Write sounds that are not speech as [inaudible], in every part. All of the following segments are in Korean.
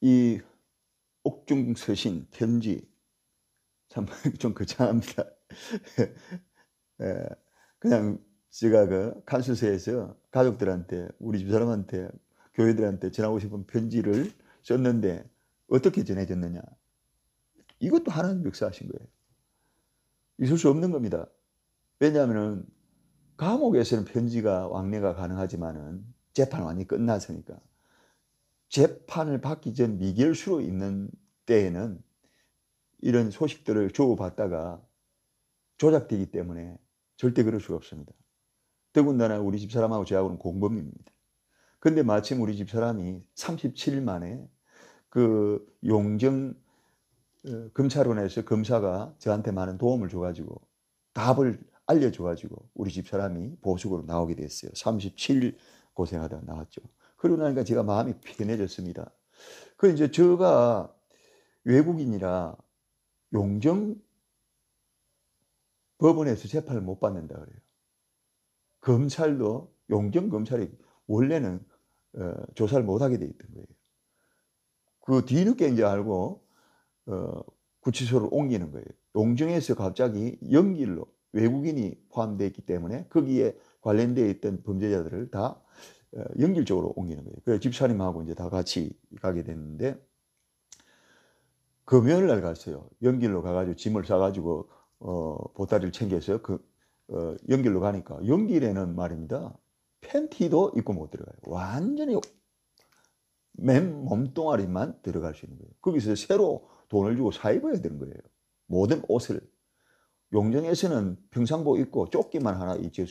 이 옥중 서신 견지참좀 [laughs] 거창합니다. [laughs] 예, 그냥 제가 그간수서에서 가족들한테 우리 집사람한테 교회들한테 전하고 싶은 편지를 썼는데 어떻게 전해졌느냐 이것도 하나님 역사하신 거예요. 있을 수 없는 겁니다. 왜냐하면 감옥에서는 편지가 왕래가 가능하지만은 재판 완전히 끝났으니까 재판을 받기 전 미결수로 있는 때에는 이런 소식들을 주고받다가 조작되기 때문에 절대 그럴 수가 없습니다. 더군다나 우리 집사람하고 저하고는 공범입니다. 근데 마침 우리 집사람이 37일 만에 그 용정 어, 검찰원에서 검사가 저한테 많은 도움을 줘가지고 답을 알려줘가지고 우리 집사람이 보석으로 나오게 됐어요. 37일 고생하다가 나왔죠. 그러고 나니까 제가 마음이 편해졌습니다. 그 이제 제가 외국인이라 용정 법원에서 재판을 못 받는다 그래요. 검찰도 용정 검찰이 원래는 어, 조사를 못 하게 돼 있던 거예요. 그 뒤늦게 이제 알고 어, 구치소를 옮기는 거예요. 용정에서 갑자기 연길로 외국인이 포함되어 있기 때문에 거기에 관련되어 있던 범죄자들을 다 어, 연결적으로 옮기는 거예요. 그래서 집사님하고 이제 다 같이 가게 됐는데 금요일 그 날 갔어요. 연길로 가가지고 짐을 싸가지고 어, 보따리를 챙겨서요. 그 어, 연길로 가니까 연길에는 말입니다. 팬티도 입고 못 들어가요. 완전히 맨 몸뚱아리만 들어갈 수 있는 거예요. 거기서 새로 돈을 주고 사 입어야 되는 거예요. 모든 옷을. 용정에서는 평상복 입고 조끼만 하나 이제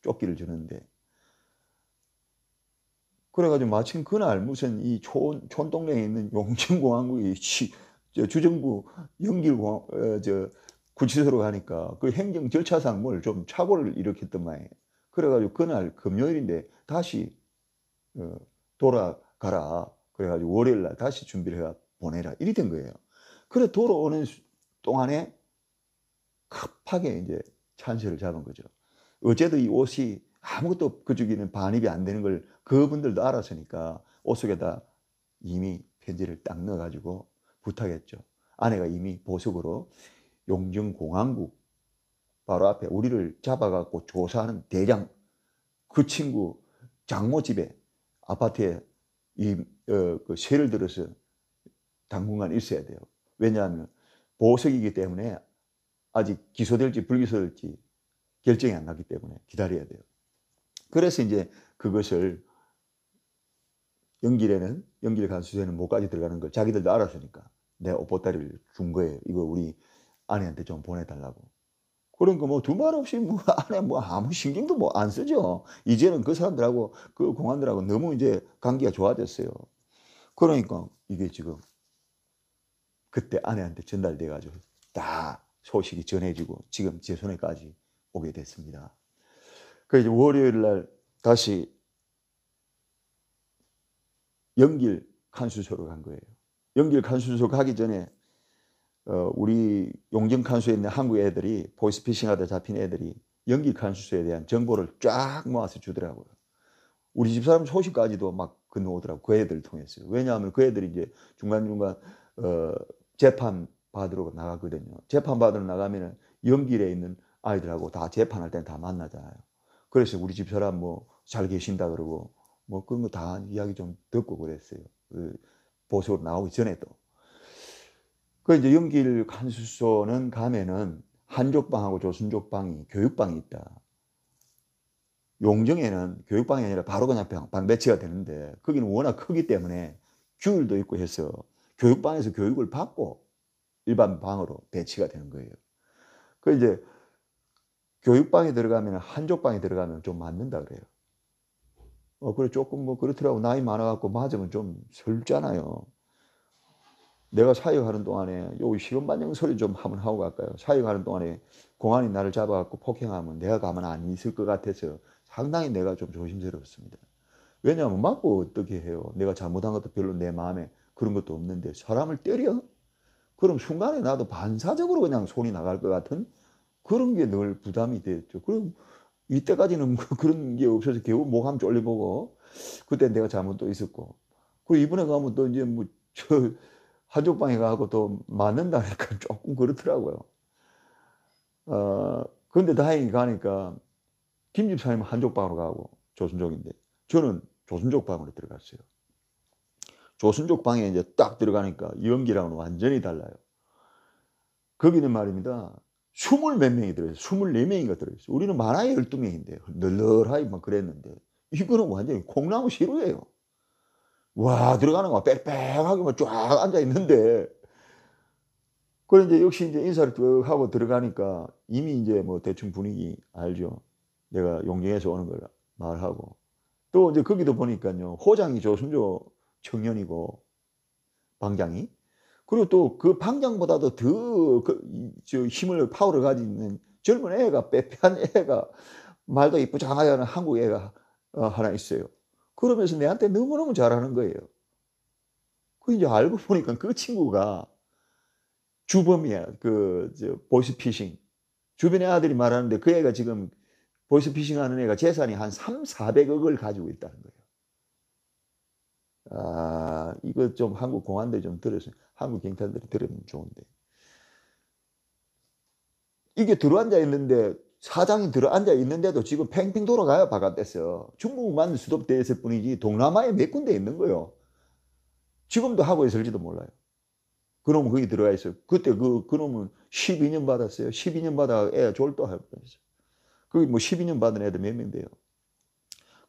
조끼를 주는데 그래가지고 마침 그날 무슨 이 촌, 촌동네에 있는 용진공항국의 주정부 연길공항, 어, 저, 구치소로 가니까 그 행정 절차상 뭘 좀 착오를 일으켰던 모양이에요 그래가지고 그날 금요일인데 다시 어, 돌아가라. 그래가지고 월요일날 다시 준비를 해 보내라. 이리 된 거예요. 그래 돌아오는 동안에 급하게 이제 찬스를 잡은 거죠. 어제도 이 옷이 아무것도 그쪽에는 반입이 안 되는 걸 그분들도 알았으니까 옷 속에다 이미 편지를 딱 넣어가지고 부탁했죠. 아내가 이미 보석으로 용정공항국 바로 앞에 우리를 잡아갖고 조사하는 대장 그 친구 장모 집에 아파트에 이, 어, 그 세를 들어서 당분간 있어야 돼요. 왜냐하면 보석이기 때문에 아직 기소될지 불기소될지 결정이 안 나기 때문에 기다려야 돼요. 그래서 이제 그것을 연길에는 연길 간수에는 목까지 들어가는 걸 자기들도 알았으니까 내 옷보따리를 준 거예요. 이거 우리 아내한테 좀 보내달라고. 그런 거 뭐두 말 없이 뭐 안에 [laughs] 뭐 아무 신경도 뭐 안 쓰죠. 이제는 그 사람들하고 그 공안들하고 너무 이제 관계가 좋아졌어요. 그러니까 이게 지금 그때 아내한테 전달돼 가지고 다 소식이 전해지고 지금 제 손에까지 오게 됐습니다. 그 이제 월요일 날 다시 연길 간수소로간 거예요. 연길 칸수소 가기 전에 어, 우리 용진 칸수에 있는 한국 애들이 보이스피싱 하다 잡힌 애들이 연길 칸수소에 대한 정보를 쫙 모아서 주더라고요. 우리 집사람 소식까지도 막 건너오더라고. 그 애들을 통해서. 왜냐하면 그 애들이 이제 중간중간, 어, 재판 받으러 나가거든요. 재판 받으러 나가면은 연길에 있는 아이들하고 다 재판할 때 다 만나잖아요. 그래서 우리 집사람 뭐 잘 계신다 그러고 뭐 그런 거 다 이야기 좀 듣고 그랬어요. 그 보석으로 나오기 전에도. 그 이제 연길 간수소는 가면은 한족방하고 조순족방이 교육방이 있다. 용정에는 교육방이 아니라 바로 그냥 방, 방 배치가 되는데 거기는 워낙 크기 때문에 규율도 있고 해서 교육방에서 교육을 받고 일반 방으로 배치가 되는 거예요. 그 이제 교육방에 들어가면 한족방에 들어가면 좀 맞는다 그래요. 어, 그래, 조금 뭐 그렇더라고. 나이 많아갖고 맞으면 뭐 좀 설잖아요. 내가 사역하는 동안에 요 시험 반영 소리 좀 한번 하고 갈까요? 사역하는 동안에 공안이 나를 잡아갖고 폭행하면 내가 가만 안 있을 것 같아서 상당히 내가 좀 조심스럽습니다. 왜냐하면 맞고 어떻게 해요? 내가 잘못한 것도 별로 내 마음에 그런 것도 없는데 사람을 때려? 그럼 순간에 나도 반사적으로 그냥 손이 나갈 것 같은 그런 게 늘 부담이 됐죠. 그럼 이때까지는 뭐 [laughs] 그런 게 없어서 겨우 목함 졸려보고 그때 내가 잘못또 있었고 그리고 이번에 가면 또 이제 뭐 저 [laughs] 한쪽방에 가고 또 맞는다니까 [laughs] 조금 그렇더라고요. 어 근데 다행히 가니까 김 집사님 은 한쪽방으로 가고 조순족인데 저는 조순족 방으로 들어갔어요. 조순족 방에 이제 딱 들어가니까 연기랑은 완전히 달라요. 거기는 말입니다. 스물 몇 명이 들어있어요. 스물네 명인가 들어있어요. 우리는 만화야 열두 명인데 널널하게 막 그랬는데 이거는 완전히 콩나무 시루예요. 와 들어가는 거 빽빽하게 막쫙 앉아 있는데 그래 이제 역시 이제 인사를 쭉 하고 들어가니까 이미 이제 뭐 대충 분위기 알죠. 내가 용경에서 오는 걸 말하고 또 이제 거기도 보니까요 호장이 조순조 청년이고 방장이 그리고 또 그 방장보다도 더그 힘을 파워를 가지는 젊은 애가 빼빼한 애가 말도 이쁘장하게 하는 한국 애가 어, 하나 있어요. 그러면서 내한테 너무너무 잘하는 거예요. 그 이제 알고 보니까 그 친구가 주범이야. 그 보이스피싱. 주변의 아들이 말하는데 그 애가 지금 보이스피싱 하는 애가 재산이 한 3, 400억을 가지고 있다는 거예요. 아, 이거 좀 한국 공안대좀 들었어요. 한국 경찰들이 들으면 좋은데. 이게 들어앉아 있는데 사장이 들어앉아 있는데도 지금 팽팽 돌아가요 바깥에서 중국만 수도대 있을 뿐이지 동남아에 몇 군데 있는 거요 지금도 하고 있을지도 몰라요 그놈 은 거기 들어가 있어요 그때 그 그놈은 12년 받았어요 12년 받아 애 졸도할 뻔했어요 그게 뭐 12년 받은 애들 몇 명 돼요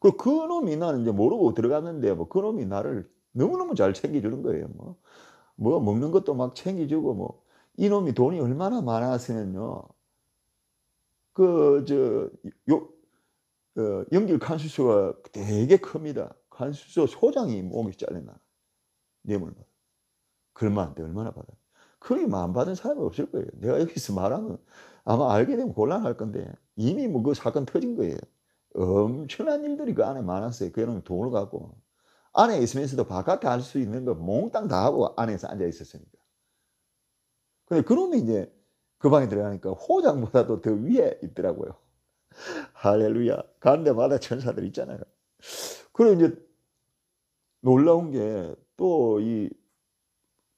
그 그놈이 나는 이제 모르고 들어갔는데 뭐 그놈이 나를 너무너무 잘 챙겨주는 거예요. 뭐, 뭐 먹는 것도 막 챙겨주고 뭐 이놈이 돈이 얼마나 많았으면요. 그, 저, 요, 어, 영길 칸수소가 되게 큽니다. 칸수소 소장이 목이 잘렸나. 뇌물 받아. 만한테 얼마나 받아. 그림 안 받은 사람이 없을 거예요. 내가 여기서 말하면 아마 알게 되면 곤란할 건데 이미 뭐 그 사건 터진 거예요. 엄청난 일들이 그 안에 많았어요. 그는 돈을 갖고 안에 있으면서도 바깥에 할 수 있는 거 몽땅 다 하고 안에서 앉아 있었으니까. 근데 그놈이 이제 그 방에 들어가니까 호장보다도 더 위에 있더라고요. [laughs] 할렐루야. 간 데마다 천사들 있잖아요. 그리고 이제 놀라운 게 또 이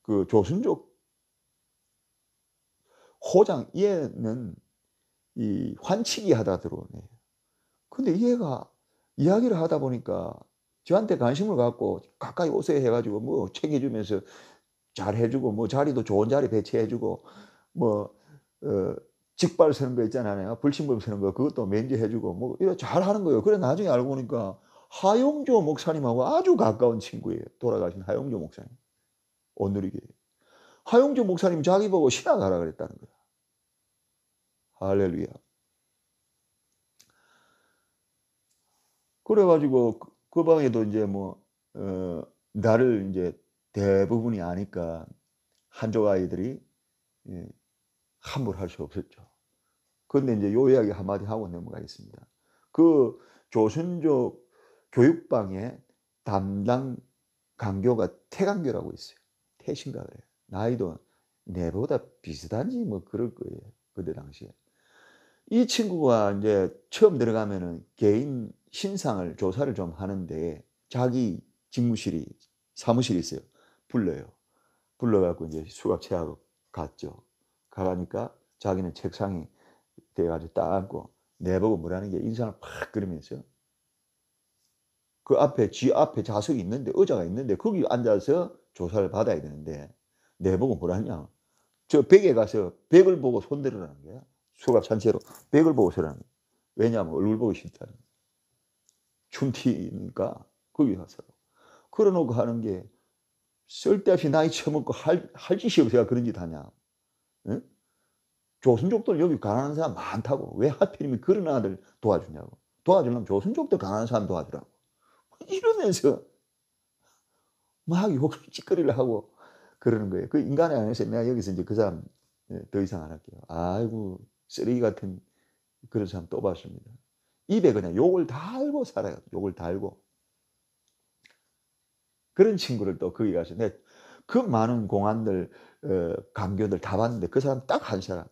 그 조순족 호장 얘는 이 환치기 하다 들어오네. 근데 얘가 이야기를 하다 보니까 저한테 관심을 갖고 가까이 오세요 해가지고 뭐 챙겨주면서 잘 해주고 뭐 자리도 좋은 자리 배치해주고 뭐 어, 직발 서는 거 있잖아요 불신불 서는 거 그것도 면제해주고 뭐 이거 잘 하는 거예요. 그래 나중에 알고 보니까 하용조 목사님하고 아주 가까운 친구예요. 돌아가신 하용조 목사님 오늘이게 하용조 목사님 자기 보고 신학 하라 그랬다는 거야. 할렐루야. 그래가지고 그 방에도 이제 뭐 어, 나를 이제 대부분이 아니까 한족 아이들이 예, 함부로 할 수 없었죠. 그런데 이제 요 이야기 한마디 하고 넘어가겠습니다. 그 조선족 교육방에 담당 강교가 태강교라고 있어요. 태신가 그래요. 나이도 내보다 비슷한지 뭐 그럴 거예요. 그때 당시에. 이 친구가 이제 처음 들어가면은 개인 신상을 조사를 좀 하는데 자기 직무실이 사무실이 있어요. 불러요. 불러갖고 이제 수갑 채하고 갔죠. 가가니까 자기는 책상이 돼가지고 딱 앉고 내보고 뭐라는 게 인상을 팍 그리면서 그 앞에 지 앞에 좌석이 있는데 의자가 있는데 거기 앉아서 조사를 받아야 되는데 내보고 뭐라냐 저 백에 가서 백을 보고 손들라는 거야 수갑 산채로 백을 보고 서라는 거야 왜냐하면 얼굴 보기 싫다는 거야 춘티입니까? 거기 가서. 그러놓고 하는 게 쓸데없이 나이 처먹고 할, 할 짓이 없어야 그런 짓 하냐. 응? 조선족들 여기 가난한 사람 많다고. 왜 하필이면 그런 아들 도와주냐고. 도와주려면 조선족들 가난한 사람 도와주라고. 뭐 이러면서 막 욕을 찌끄리를 하고 그러는 거예요. 그 인간의 안에서 내가 여기서 이제 그 사람 예, 더 이상 안 할게요. 아이고, 쓰레기 같은 그런 사람 또 봤습니다. 입에 그냥 욕을 달고 살아요. 욕을 달고. 그런 친구를 또 거기 가서 내 그 많은 공안들 어, 감교들다 봤는데 그 사람 딱 한 사람.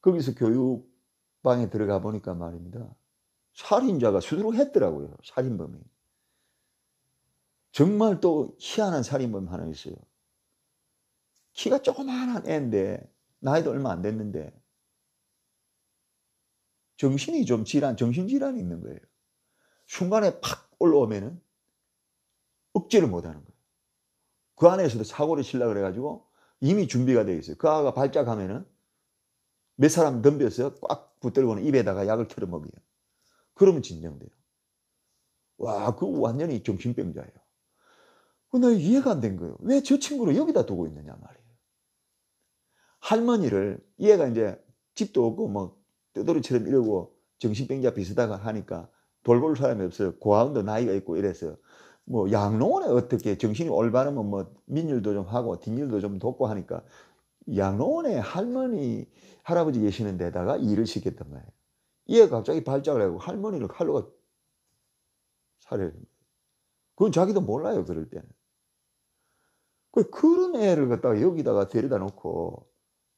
거기서 교육방에 들어가 보니까 말입니다. 살인자가 수두룩했더라고요. 살인범이. 정말 또 희한한 살인범 하나 있어요. 키가 조그만한 애인데 나이도 얼마 안 됐는데 정신이 좀 질환, 정신질환이 있는 거예요. 순간에 팍 올라오면은 억지를 못 하는 거예요. 그 안에서도 사고를 칠라 그래가지고 이미 준비가 되어 있어요. 그 아가 발작하면은 몇 사람 덤벼서 꽉 붙들고는 입에다가 약을 털어 먹여요. 그러면 진정돼요. 와, 그 완전히 정신병자예요. 근데 이해가 안 된 거예요. 왜 저 친구를 여기다 두고 있느냐 말이에요. 할머니를 얘가 이제 집도 없고 뭐 떼도리처럼 이러고 정신병자 비슷하다 하니까 돌볼 사람이 없어요. 고아원도 나이가 있고 이래서 뭐 양로원에 어떻게 정신이 올바르면 뭐 민율도 좀 하고 뒷일도 좀 돕고 하니까 양로원에 할머니 할아버지 계시는 데다가 일을 시켰던 거예요. 얘가 갑자기 발작을 하고 할머니를 칼로 가 살해를 그건 자기도 몰라요 그럴 때는. 그 그런 애를 갖다가 여기다가 데려다 놓고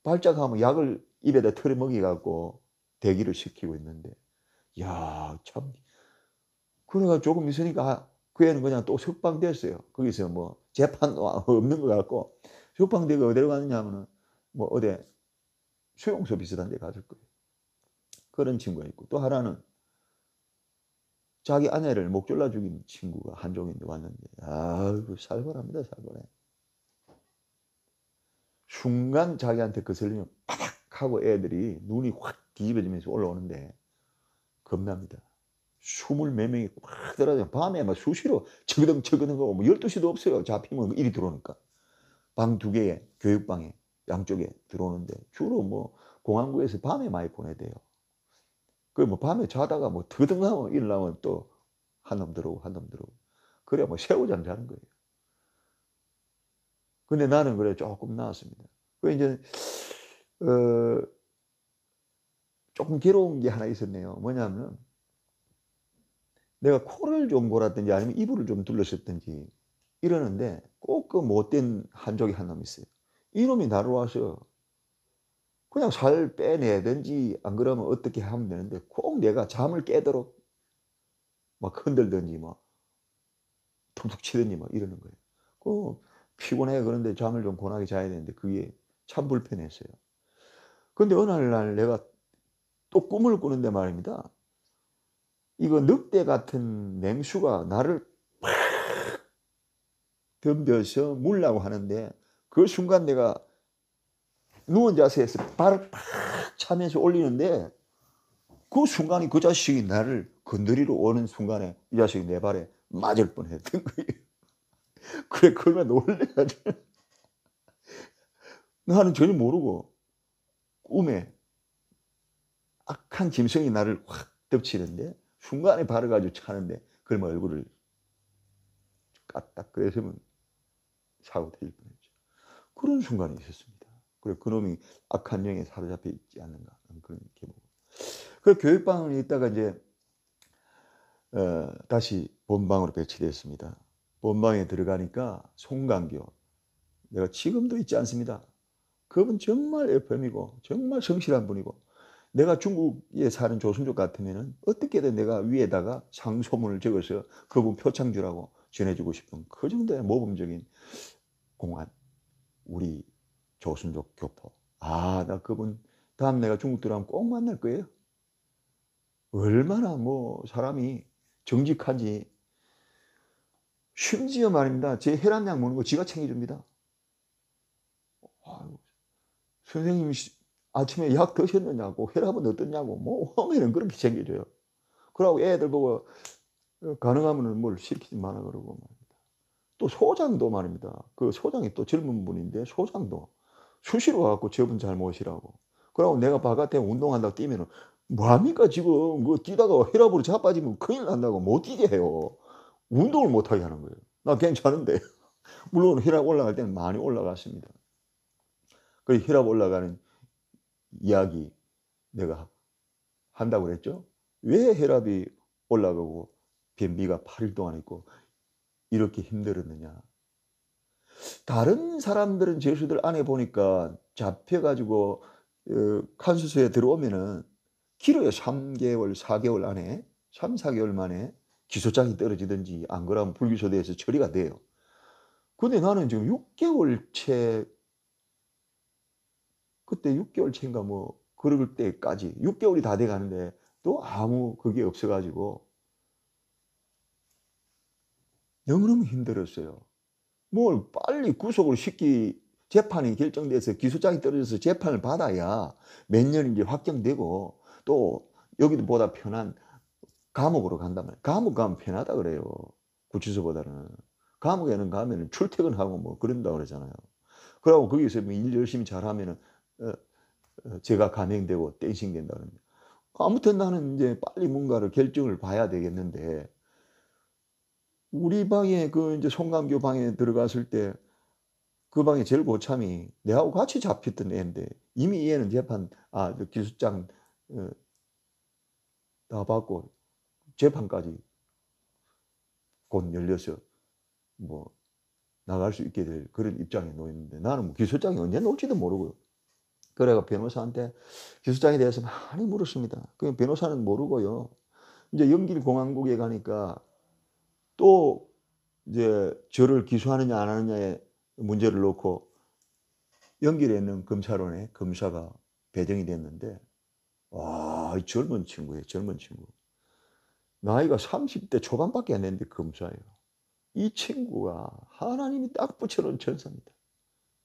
발작하면 약을 입에다 털어 먹여갖고 대기를 시키고 있는데, 야 참. 그래가 조금 있으니까 그 애는 그냥 또 석방됐어요. 거기서 뭐 재판 없는 것 같고, 석방되고 어디로 가느냐 하면은 뭐 어디 수용소 비슷한 데 가줄 거예요. 그런 친구가 있고, 또 하나는 자기 아내를 목 졸라 죽인 친구가 한종인데 왔는데, 아이고, 살벌합니다, 살벌해. 순간 자기한테 거슬리 그 바닥 하고 애들이 눈이 확 뒤집어지면서 올라오는데 겁납니다. 스물 몇 명이 꽉 들어가요. 밤에 막 수시로 저그덩 저그덩 하고 뭐 12시도 없어요. 잡히면 뭐 일이 들어오니까. 방 두 개에 교육방에 양쪽에 들어오는데 주로 뭐 공항구에서 밤에 많이 보내대요. 그 뭐 밤에 자다가 뭐 더듬하면 일어나면 또 한 놈 들어오고 한 놈 들어오고. 그래야 뭐 새우잠 자는 거예요. 근데 나는 그래 조금 나았습니다. 그 이제 어 조금 괴로운 게 하나 있었네요. 뭐냐면 내가 코를 좀 골았든지 아니면 이불을 좀 둘러셨든지 이러는데 꼭 그 못된 한족이 한놈 있어요. 이놈이 나를 와서 그냥 살 빼내든지 안 그러면 어떻게 하면 되는데 꼭 내가 잠을 깨도록 막 흔들든지 막 뭐 툭툭 치든지 막 뭐 이러는 거예요. 그 피곤해 그런데 잠을 좀곤하게 자야 되는데 그게 참 불편했어요. 근데 어느 날 내가 또 꿈을 꾸는데 말입니다. 이거 늑대 같은 맹수가 나를 팍 덤벼서 물라고 하는데 그 순간 내가 누운 자세에서 발을 팍 차면서 올리는데 그 순간이 그 자식이 나를 건드리러 오는 순간에 이 자식이 내 발에 맞을 뻔했던 거예요. [laughs] 그래 그러면 놀래야 돼. 나는 전혀 모르고 꿈에 악한 짐승이 나를 확 덮치는데 순간에 발을 가지고 차는데 그러면 뭐 얼굴을 까딱 그래서면 사고 될 뻔했죠. 그런 순간이 있었습니다. 그리고 그놈이 악한 영에 사로잡혀 있지 않는가 음, 그런 계보. 그 교육방에 있다가 이제 어, 다시 본방으로 배치되습니다 본방에 들어가니까 송강교 내가 지금도 잊지 않습니다. 그분 정말 FM이고 정말 성실한 분이고 내가 중국에 사는 조선족 같으면 어떻게든 내가 위에다가 상소문을 적어서 그분 표창주라고 전해주고 싶은 그 정도의 모범적인 공안 우리 조선족 교포 아 나 그분 다음 내가 중국 들어가면 꼭 만날 거예요 얼마나 뭐 사람이 정직한지 심지어 말입니다 제 혈안약 먹는 거 지가 챙겨줍니다 아유, 선생님이 아침에 약 드셨느냐고, 혈압은 어떻냐고, 뭐, 어머니는 그렇게 챙겨줘요. 그러고 애들 보고, 어, 가능하면 뭘 시키지 마라 그러고 말입니다. 또 소장도 말입니다. 그 소장이 또 젊은 분인데, 소장도 수시로 와갖고 저분 잘 모시라고. 그러고 내가 바깥에 운동한다고 뛰면은, 뭐합니까, 지금? 그 뛰다가 혈압으로 자빠지면 큰일 난다고 못 뛰게 해요. 운동을 못하게 하는 거예요. 나 괜찮은데. [laughs] 물론 혈압 올라갈 때는 많이 올라갔습니다. 그 혈압 올라가는 이야기 내가 한다고 그랬죠? 왜 혈압이 올라가고 변비가 8일 동안 있고 이렇게 힘들었느냐? 다른 사람들은 제수들 안에 보니까 잡혀가지고 어, 칸수소에 들어오면은 길어요. 3개월, 4개월 안에, 3, 4개월 만에 기소장이 떨어지든지 안 그러면 불기소돼서 처리가 돼요. 근데 나는 지금 6개월 채 그때 6개월째인가 뭐 그럴 때까지 6개월이 다 돼 가는데 또 아무 그게 없어 가지고 너무너무 힘들었어요. 뭘 빨리 구속을 시키 재판이 결정돼서 기소장이 떨어져서 재판을 받아야 몇 년인지 확정되고 또 여기보다 도 편한 감옥으로 간다면이에 감옥 가면 편하다 그래요. 구치소보다는. 감옥에는 가면은 출퇴근하고 뭐 그런다 그러잖아요. 그러고 거기서 뭐일 열심히 잘하면은 어, 어, 제가 간행되고 떼싱된다 그럽니다. 아무튼 나는 이제 빨리 뭔가를 결정을 봐야 되겠는데 우리 방에 그 이제 송강교 방에 들어갔을 때 그 방에 제일 고참이 내하고 같이 잡혔던 애인데 이미 얘는 재판 아 기수장 어, 다 받고 재판까지 곧 열려서 뭐 나갈 수 있게 될 그런 입장에 놓였는데 나는 뭐 기소장이 언제 놓을지도 모르고요. 그래가 변호사한테 기소장에 대해서 많이 물었습니다. 그 변호사는 모르고요. 이제 연길공항국에 가니까 또 이제 저를 기소하느냐 안 하느냐의 문제를 놓고 연길에 있는 검사론에 검사가 배정이 됐는데 와, 이 젊은 친구예요. 젊은 친구. 나이가 30대 초반밖에 안 됐는데 검사예요. 이 친구가 하나님이 딱 붙여놓은 천사입니다.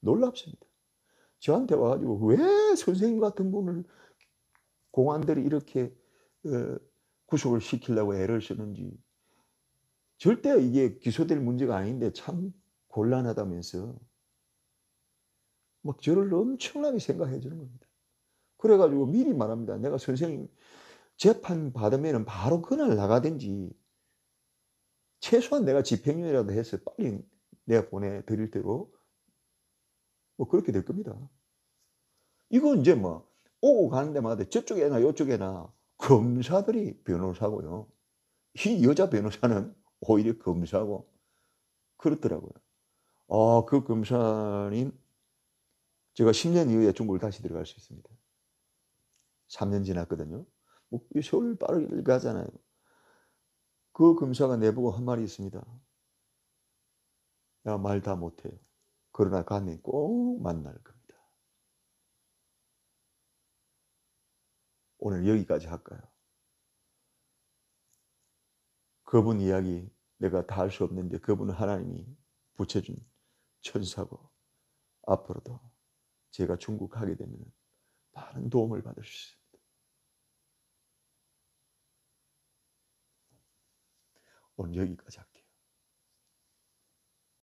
놀랍습니다. 저한테 와가지고 왜 선생님 같은 분을 공안들이 이렇게 어, 구속을 시키려고 애를 쓰는지 절대 이게 기소될 문제가 아닌데 참 곤란하다면서 막 저를 엄청나게 생각해 주는 겁니다. 그래가지고 미리 말합니다. 내가 선생님 재판 받으면 바로 그날 나가든지 최소한 내가 집행유예라도 해서 빨리 내가 보내드릴 대로 뭐 그렇게 될 겁니다. 이건 이제 뭐 오고 가는 데마다 저쪽에나 요쪽에나 검사들이 변호사고요. 이 여자 변호사는 오히려 검사고 그렇더라고요. 아, 그 검사님 제가 10년 이후에 중국을 다시 들어갈 수 있습니다. 3년 지났거든요. 뭐 세월 빠르게 가잖아요. 그 검사가 내보고 한 말이 있습니다. 야, 말 다 못해요. 그러나 감히 그 꼭 만날 겁니다. 오늘 여기까지 할까요? 그분 이야기 내가 다 할 수 없는데 그분은 하나님이 붙여준 천사고 앞으로도 제가 중국하게 되면 많은 도움을 받을 수 있습니다. 오늘 여기까지 할게요.